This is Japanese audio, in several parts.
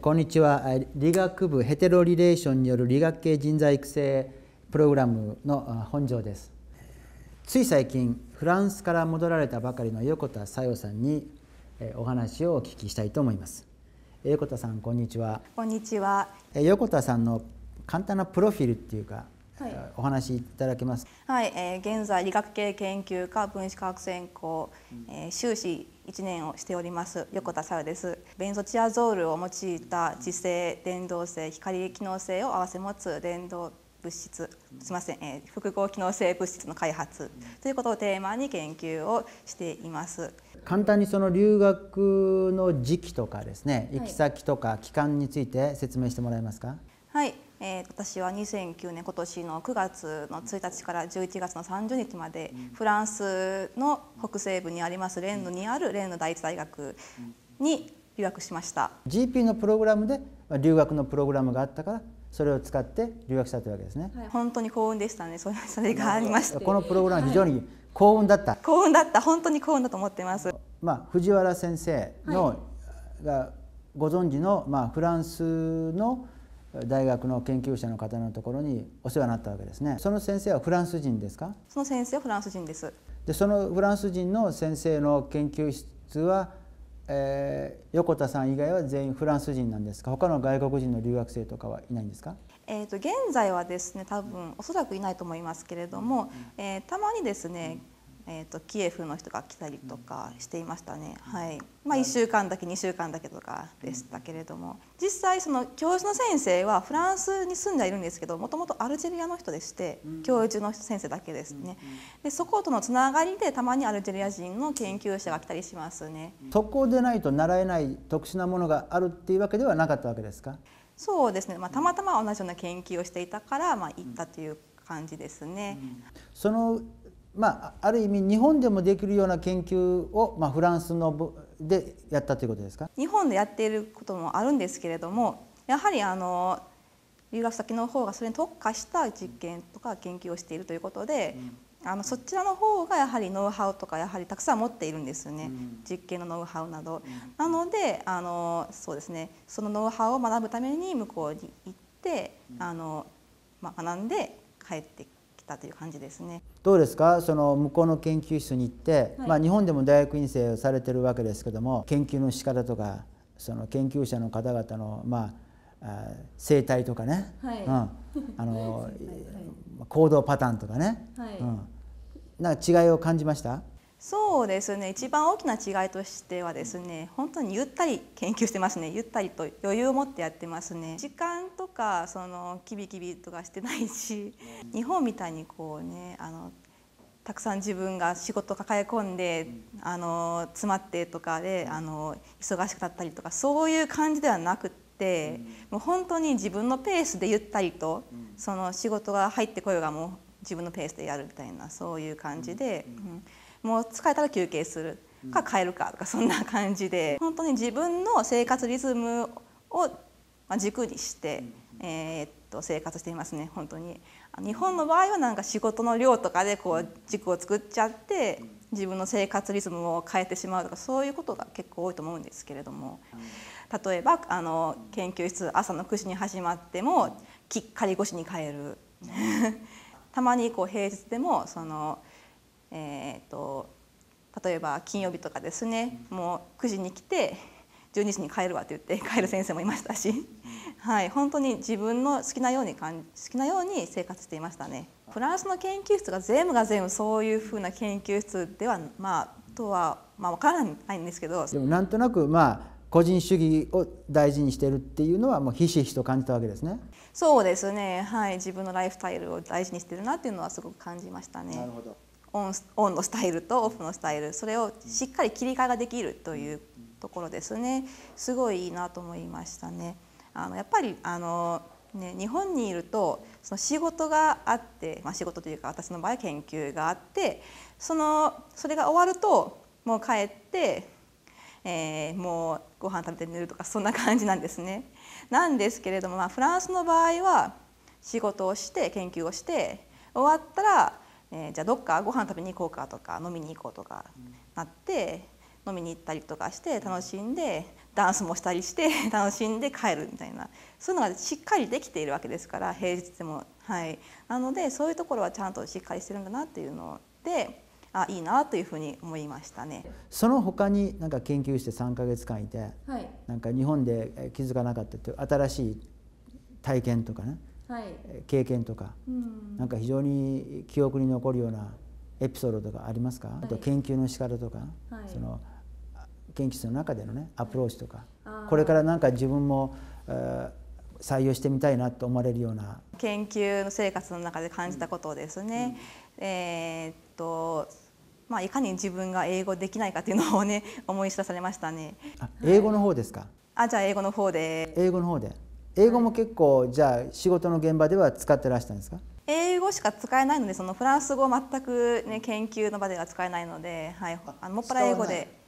こんにちは理学部ヘテロリレーションによる理学系人材育成プログラムの本庄ですつい最近フランスから戻られたばかりの横田小夜さんにお話をお聞きしたいと思います横田さんこんにちはこんにちは横田さんの簡単なプロフィールっていうかはい、お話しいただけます。はい、えー、現在理学系研究科分子科学専攻、えー、修士一年をしております横田さ沙です。ベンゾチアゾールを用いた磁性、電動性、光機能性を併せ持つ電動物質、すみません、えー、複合機能性物質の開発、ということをテーマに研究をしています。簡単にその留学の時期とかですね、行き先とか期間について説明してもらえますか。はいえー、私は2009年今年の9月の1日から11月の30日まで、フランスの北西部にありますレンヌにあるレンヌ第一大学に留学しました GP のプログラムで留学のプログラムがあったからそれを使って留学したというわけですね、はい、本当に幸運でしたねそれそれがありましたこのプログラム非常に幸運だった、はい、幸運だった本当に幸運だと思ってますまあ藤原先生の、はい、がご存知のまあフランスの大学の研究者の方のところにお世話になったわけですねその先生はフランス人ですかその先生はフランス人ですでそのフランス人の先生の研究室は、えー、横田さん以外は全員フランス人なんですか他の外国人の留学生とかはいないんですかえーと、現在はですね多分おそらくいないと思いますけれども、えー、たまにですねえーと、キエフの人が来たりとかしていましたね、うん、はいまあ、1週間だけ2週間だけとかでしたけれども、実際その教授の先生はフランスに住んでいるんですけどもともとアルジェリアの人でして、うん、教授の先生だけですね、うん、でそことのつながりでたまにアルジェリア人の研究者が来たりしますねそこでないと習えない特殊なものがあるっていうわけではなかったわけですかそうですね、まあ、たまたま同じような研究をしていたから、まあ、行ったという感じですね、そのまあ、ある意味日本でもできるような研究を、まあ、フランスのでやったということですか日本でやっていることもあるんですけれどもやはりあの留学先の方がそれに特化した実験とか研究をしているということで、うん、あのそちらの方がやはりノウハウとかやはりたくさん持っているんですよね、うん、実験のノウハウなど。うん、なのであのそうですねそのノウハウを学ぶために向こうに行ってあの、まあ、学んで帰ってたという感じですね。どうですかその向こうの研究室に行って、はい、まあ、日本でも大学院生をされてるわけですけども研究の仕方とかその研究者の方々の、まあ、生態とかね、うん、あの行動パターンとかね、うん、なんか違いを感じましたそうですね一番大きな違いとしてはですね本当にゆったり研究してますねゆったりと余裕を持ってやってますね時間かそのキビキビとかしてないし日本みたいにこうねあのたくさん自分が仕事抱え込んで、あの詰まってとかであの忙しくなったりとかそういう感じではなくって、もう本当に自分のペースでゆったりと、その仕事が入ってこようがもう自分のペースでやるみたいなそういう感じで、うん、もう疲れたら休憩するか変えるかとかそんな感じで本当に自分の生活リズムを軸にして。えー、っと生活していますね本当に日本の場合はなんか仕事の量とかでこう軸を作っちゃって自分の生活リズムを変えてしまうとかそういうことが結構多いと思うんですけれども例えばあの研究室朝の9時に始まってもきっかり越しに帰る たまにこう平日でもそのえー、っと例えば金曜日とかですねもう9時に来て12時に帰るわって言って帰る先生もいましたし。はい本当に自分の好きなように好きなように生活していましたねフランスの研究室が全部が全部そういうふうな研究室ではまあとはまあ分からないんですけどでもなんとなくまあ個人主義を大事にしてるっていうのはもうひしひしと感じたわけですねそうですねはい自分のライフスタイルを大事にしてるなっていうのはすごく感じましたねなるほどオンオンのスタイルとオフのスタイルそれをしっかり切り替えができるというところですねすごいいいなと思いましたね。あのやっぱりあの、ね、日本にいるとその仕事があって、まあ、仕事というか私の場合研究があってそのそれが終わるともう帰って、えー、もうご飯食べて寝るとかそんな感じなんですね。なんですけれども、まあ、フランスの場合は仕事をして研究をして終わったら、えー、じゃあどっかご飯食べに行こうかとか飲みに行こうとかなって飲みに行ったりとかして楽しんでダンスもしたりして楽しんで帰るみたいなそういうのがしっかりできているわけですから平日でもはいなのでそういうところはちゃんとしっかりしてるんだなっていうのであいいなというふうに思いましたねその他になんか研究して3か月間いて、はい、なんか日本で気づかなかったっていう新しい体験とかね、はい、経験とか、うん、なんか非常に記憶に残るようなエピソードとかありますか、はい、あと研究の仕方とか、はい、その研究室の中でのねアプローチとかこれからなんか自分も、採用してみたいなと思われるような研究の生活の中で感じたことですね、うん、えー、っとまあ、いかに自分が英語できないかというのをね 思い知らされましたね英語の方ですか、あじゃあ英語の方で英語の方で英語も結構じゃあ仕事の現場では使ってらしたんですか英語しか使えないのでそのフランス語全く、ね、研究の場では使えないので、はい、あのもっぱら英語で。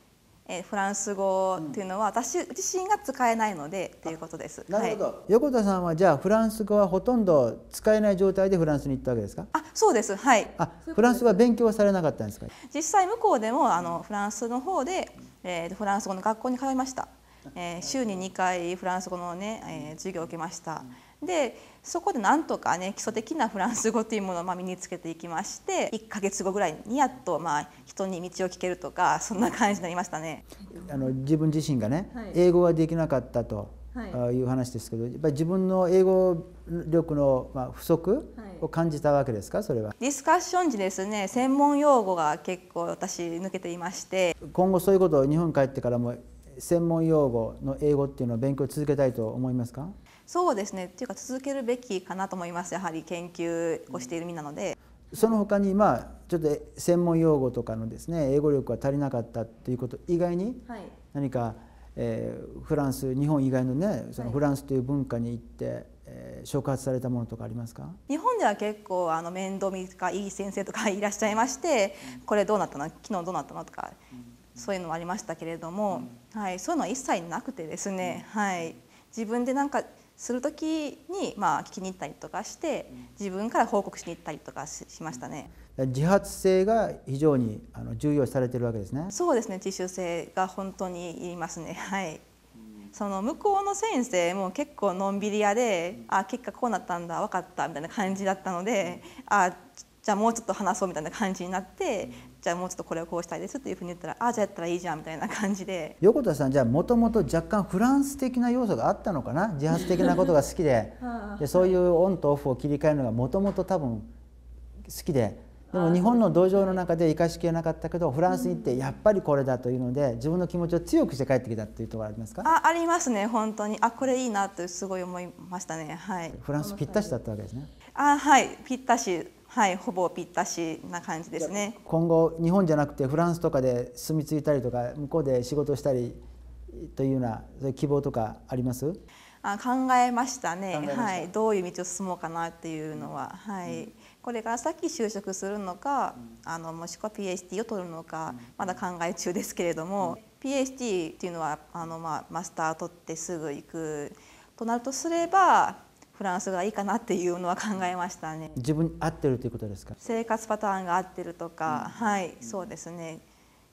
えー、フランス語っていうのは私自身が使えないのでということです。なるほど、はい、横田さんはじゃあフランス語はほとんど使えない状態でフランスに行ったわけですか？あ、そうです。はい。あ、フランス語は勉強はされなかったんですか？実際向こうでもあのフランスの方で、えー、フランス語の学校に通いました。えー、週に2回フランス語のね、えー、授業を受けました。でそこでなんとかね基礎的なフランス語というものをまあ身につけていきまして1か月後ぐらいにやっとまあ人に道を聞けるとかそんな感じになりましたね。あの自分自身がね、はい、英語ができなかったという話ですけど、やっぱり自分の英語力のま不足を感じたわけですかそれは。ディスカッション時ですね専門用語が結構私抜けていまして。今後そういうことを日本帰ってからも専門用語の英語っていうのを勉強続けたいと思いますかそうですねっていうか続けるべきかなと思いますやはり研究をしている身なので。その他にまあちょっと専門用語とかのですね英語力が足りなかったっていうこと以外に何か、えー、フランス日本以外のねそのフランスという文化に行ってえー、触発されたものとかありますか日本では結構あの面倒見がいい先生とかいらっしゃいましてこれどうなったの昨日どうなったのとか、そういうのもありましたけれども、はい、そういうのは一切なくてですね、はい、自分でなんかする時に、まあ、聞きに行ったりとかして自分から報告しに行ったりとかしましたね。自発性が非常にあの重要視されてるわけですね。そうですね。自主性が本当にいますね。はい。その向こうの先生も結構のんびり屋で「あ結果こうなったんだ分かった」みたいな感じだったので「あじゃあもうちょっと話そう」みたいな感じになって「じゃあもうちょっとこれをこうしたいです」っていうふうに言ったら「あじゃあやったらいいじゃん」みたいな感じで横田さんじゃあもともと若干フランス的な要素があったのかな自発的なことが好きで でそういうオンとオフを切り替えるのがもともと多分好きで。でも日本の土壌の中で生かしきれなかったけどフランスに行ってやっぱりこれだというので自分の気持ちを強くして帰ってきたというところありますかあありますね本当にあこれいいなとすごい思いましたねはいフランスぴったしだったわけですねあはいぴったしはいほぼぴったしな感じですね今後日本じゃなくてフランスとかで住み着いたりとか向こうで仕事したりというようなそういう希望とかありますあ考えましたねはいどういう道を進もうかなっていうのは、はい、うんこれから先就職するのか、うん、あのもしくは PhD を取るのか、うん、まだ考え中ですけれども、うん、PhD っていうのはあの、まあ、マスター取ってすぐ行くとなるとすればフランスがいいかなっていうのは考えましたね。自分に合ってるということですか生活パターンが合ってるとか、はい、そうですね。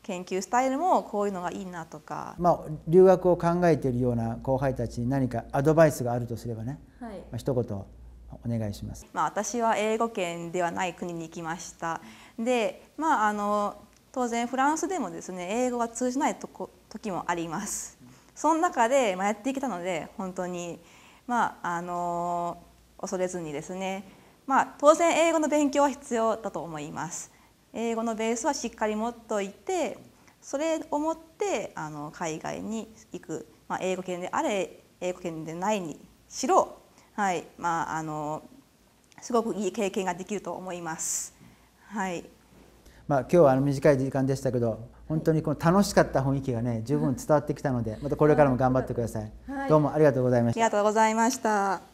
研究スタイルもこういうのがいいなとか、まあ、留学を考えているような後輩たちに何かアドバイスがあるとすればね、はいまあ、一言お願いします。まあ、私は英語圏ではない国に行きました。で、まああの当然フランスでもですね、英語が通じないとこ時もあります。その中でまあやってきたので本当にまああの恐れずにですね、まあ当然英語の勉強は必要だと思います。英語のベースはしっかり持っといて、それを持ってあの海外に行く、まあ英語圏であれ英語圏でないにしろはいまあ、あのすごくいい経験ができると思います。はいまあ、今日はあの短い時間でしたけど本当にこの楽しかった雰囲気がね十分伝わってきたのでまたこれからも頑張ってください。はい、どうもありがとうございました。ありがとうございました。